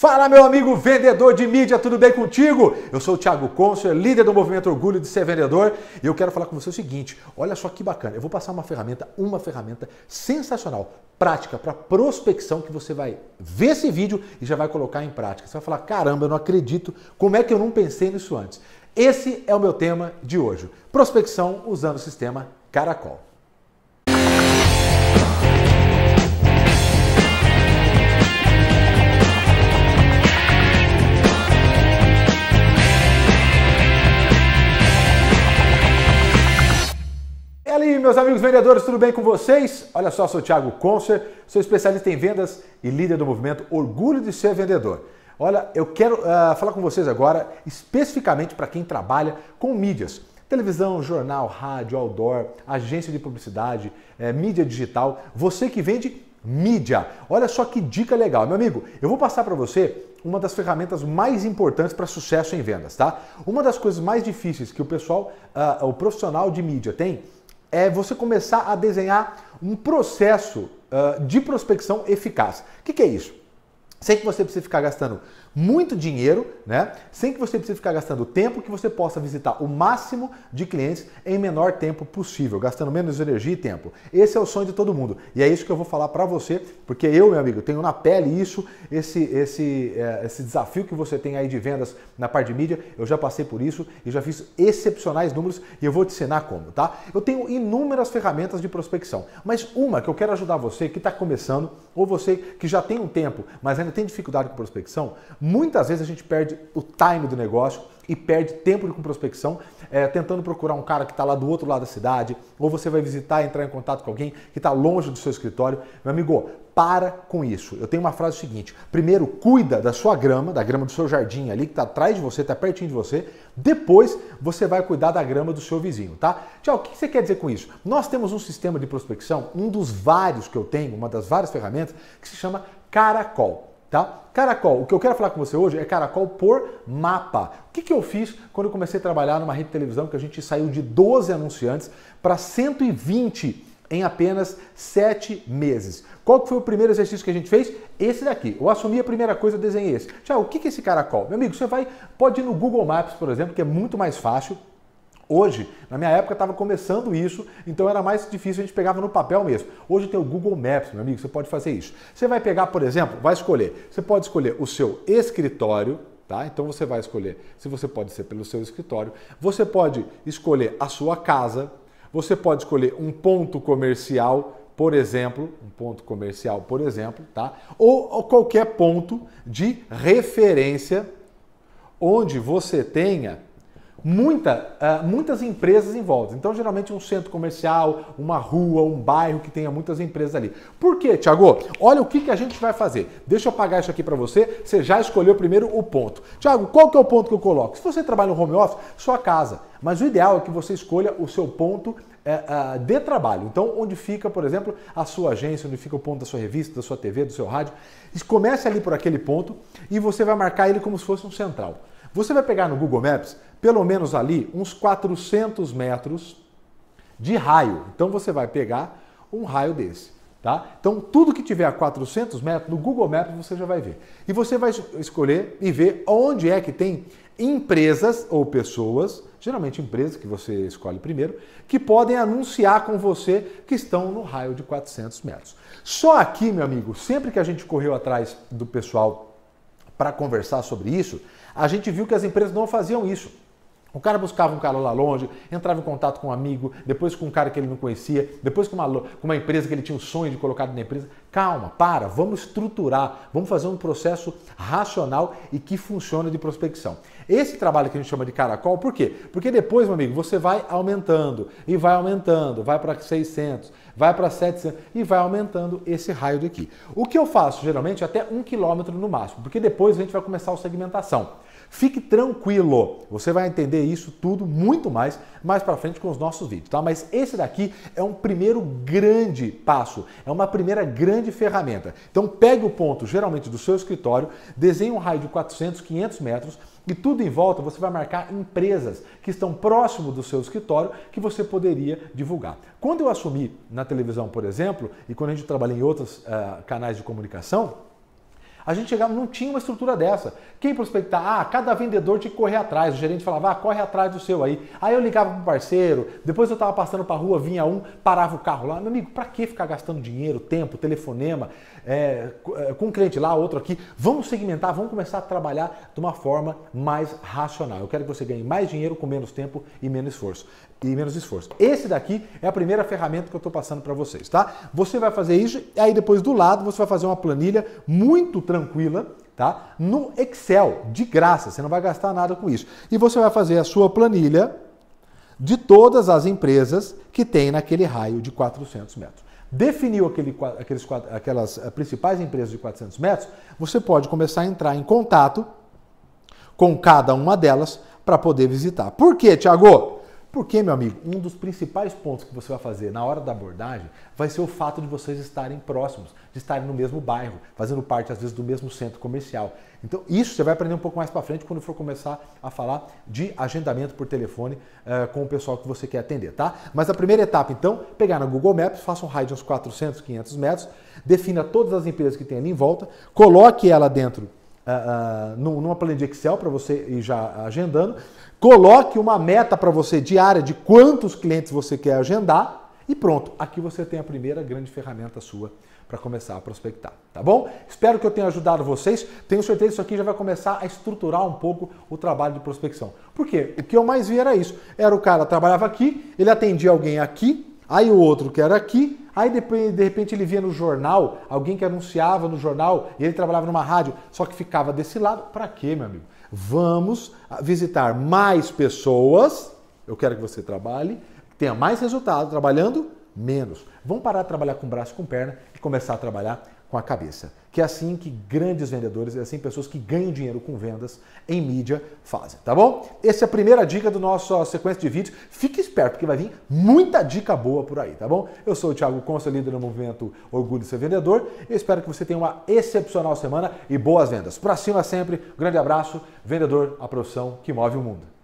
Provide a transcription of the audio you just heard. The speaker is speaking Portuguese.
Fala, meu amigo vendedor de mídia, tudo bem contigo? Eu sou o Thiago Côncio, líder do movimento Orgulho de Ser Vendedor, e eu quero falar com você o seguinte: olha só que bacana, eu vou passar uma ferramenta, uma ferramenta sensacional, prática para prospecção que você vai ver esse vídeo e já vai colocar em prática. Você vai falar: caramba, eu não acredito, como é que eu não pensei nisso antes? Esse é o meu tema de hoje: prospecção usando o sistema Caracol. meus amigos vendedores, tudo bem com vocês? Olha só, sou o Thiago Conser, sou especialista em vendas e líder do movimento Orgulho de Ser Vendedor. Olha, eu quero uh, falar com vocês agora especificamente para quem trabalha com mídias. Televisão, jornal, rádio, outdoor, agência de publicidade, eh, mídia digital, você que vende mídia. Olha só que dica legal, meu amigo. Eu vou passar para você uma das ferramentas mais importantes para sucesso em vendas, tá? Uma das coisas mais difíceis que o pessoal, uh, o profissional de mídia tem é você começar a desenhar um processo uh, de prospecção eficaz. O que, que é isso? Sei que você precisa ficar gastando muito dinheiro, né? Sem que você precise ficar gastando tempo, que você possa visitar o máximo de clientes em menor tempo possível, gastando menos energia e tempo. Esse é o sonho de todo mundo. E é isso que eu vou falar para você, porque eu, meu amigo, tenho na pele isso, esse, esse, é, esse desafio que você tem aí de vendas na parte de mídia. Eu já passei por isso e já fiz excepcionais números e eu vou te ensinar como, tá? Eu tenho inúmeras ferramentas de prospecção, mas uma que eu quero ajudar você que está começando ou você que já tem um tempo, mas ainda tem dificuldade com prospecção Muitas vezes a gente perde o time do negócio e perde tempo com prospecção, é, tentando procurar um cara que está lá do outro lado da cidade, ou você vai visitar, entrar em contato com alguém que está longe do seu escritório. Meu amigo, para com isso. Eu tenho uma frase seguinte: primeiro, cuida da sua grama, da grama do seu jardim ali, que está atrás de você, está pertinho de você. Depois, você vai cuidar da grama do seu vizinho, tá? Tchau, o que você quer dizer com isso? Nós temos um sistema de prospecção, um dos vários que eu tenho, uma das várias ferramentas, que se chama Caracol tá? Caracol, o que eu quero falar com você hoje é caracol por mapa. O que, que eu fiz quando eu comecei a trabalhar numa rede de televisão que a gente saiu de 12 anunciantes para 120 em apenas 7 meses? Qual que foi o primeiro exercício que a gente fez? Esse daqui. Eu assumi a primeira coisa, eu desenhei esse. Tchau, o que, que é esse caracol? Meu amigo, você vai, pode ir no Google Maps, por exemplo, que é muito mais fácil Hoje, na minha época, estava começando isso, então era mais difícil, a gente pegava no papel mesmo. Hoje tem o Google Maps, meu amigo, você pode fazer isso. Você vai pegar, por exemplo, vai escolher, você pode escolher o seu escritório, Tá? Então você vai escolher se você pode ser pelo seu escritório, você pode escolher a sua casa, você pode escolher um ponto comercial, por exemplo, um ponto comercial, por exemplo, tá? Ou, ou qualquer ponto de referência onde você tenha muita, uh, muitas empresas envolvidas. Então, geralmente, um centro comercial, uma rua, um bairro que tenha muitas empresas ali. Por quê, Tiago? Olha o que, que a gente vai fazer. Deixa eu apagar isso aqui para você. Você já escolheu primeiro o ponto. Tiago, qual que é o ponto que eu coloco? Se você trabalha no home office, sua casa. Mas o ideal é que você escolha o seu ponto eh, ah, de trabalho. Então, onde fica, por exemplo, a sua agência, onde fica o ponto da sua revista, da sua TV, do seu rádio. Comece ali por aquele ponto e você vai marcar ele como se fosse um central. Você vai pegar no Google Maps pelo menos ali uns 400 metros de raio. Então você vai pegar um raio desse. Tá? Então, tudo que tiver a 400 metros, no Google Maps você já vai ver. E você vai escolher e ver onde é que tem empresas ou pessoas, geralmente empresas que você escolhe primeiro, que podem anunciar com você que estão no raio de 400 metros. Só aqui, meu amigo, sempre que a gente correu atrás do pessoal para conversar sobre isso, a gente viu que as empresas não faziam isso. O cara buscava um cara lá longe, entrava em contato com um amigo, depois com um cara que ele não conhecia, depois com uma, com uma empresa que ele tinha um sonho de colocar na empresa. Calma, para, vamos estruturar, vamos fazer um processo racional e que funcione de prospecção. Esse trabalho que a gente chama de caracol, por quê? Porque depois, meu amigo, você vai aumentando e vai aumentando, vai para 600, vai para 700 e vai aumentando esse raio daqui. O que eu faço geralmente é até um quilômetro no máximo, porque depois a gente vai começar a segmentação. Fique tranquilo, você vai entender isso tudo muito mais mais para frente com os nossos vídeos, tá? Mas esse daqui é um primeiro grande passo, é uma primeira grande grande ferramenta. Então pegue o ponto, geralmente do seu escritório, desenhe um raio de 400, 500 metros e tudo em volta você vai marcar empresas que estão próximo do seu escritório que você poderia divulgar. Quando eu assumi na televisão, por exemplo, e quando a gente trabalha em outros uh, canais de comunicação, a gente chegava, não tinha uma estrutura dessa. Quem prospectar? Ah, cada vendedor tinha que correr atrás. O gerente falava, ah, corre atrás do seu aí. Aí eu ligava para parceiro, depois eu estava passando para rua, vinha um, parava o carro lá. Meu amigo, para que ficar gastando dinheiro, tempo, telefonema, é, é, com um cliente lá, outro aqui? Vamos segmentar, vamos começar a trabalhar de uma forma mais racional. Eu quero que você ganhe mais dinheiro com menos tempo e menos esforço e menos esforço. Esse daqui é a primeira ferramenta que eu estou passando para vocês, tá? Você vai fazer isso, e aí depois do lado você vai fazer uma planilha muito tranquila, tá? No Excel, de graça, você não vai gastar nada com isso. E você vai fazer a sua planilha de todas as empresas que tem naquele raio de 400 metros. Definiu aquele, aqueles, aquelas eh, principais empresas de 400 metros, você pode começar a entrar em contato com cada uma delas para poder visitar. Por quê, Tiago? Porque, meu amigo, um dos principais pontos que você vai fazer na hora da abordagem vai ser o fato de vocês estarem próximos, de estarem no mesmo bairro, fazendo parte às vezes do mesmo centro comercial. Então, isso você vai aprender um pouco mais para frente quando for começar a falar de agendamento por telefone uh, com o pessoal que você quer atender, tá? Mas a primeira etapa, então, pegar na Google Maps, faça um raio de uns 400, 500 metros, defina todas as empresas que tem ali em volta, coloque ela dentro uh, numa planilha de Excel para você ir já agendando. Coloque uma meta para você diária de quantos clientes você quer agendar e pronto. Aqui você tem a primeira grande ferramenta sua para começar a prospectar, tá bom? Espero que eu tenha ajudado vocês. Tenho certeza que isso aqui já vai começar a estruturar um pouco o trabalho de prospecção. Por quê? O que eu mais vi era isso. Era o cara trabalhava aqui, ele atendia alguém aqui, aí o outro que era aqui, Aí depois, de repente ele via no jornal, alguém que anunciava no jornal, e ele trabalhava numa rádio, só que ficava desse lado. Para quê, meu amigo? Vamos visitar mais pessoas. Eu quero que você trabalhe, tenha mais resultado trabalhando menos. Vamos parar de trabalhar com braço e com perna e começar a trabalhar com a cabeça. Que é assim que grandes vendedores, é assim pessoas que ganham dinheiro com vendas em mídia fazem, tá bom? Essa é a primeira dica do nosso sequência de vídeos. Fique esperto, porque vai vir muita dica boa por aí, tá bom? Eu sou o Thiago Consta, líder do movimento Orgulho de Ser Vendedor. Eu espero que você tenha uma excepcional semana e boas vendas. Pra cima sempre, um grande abraço. Vendedor, a profissão que move o mundo.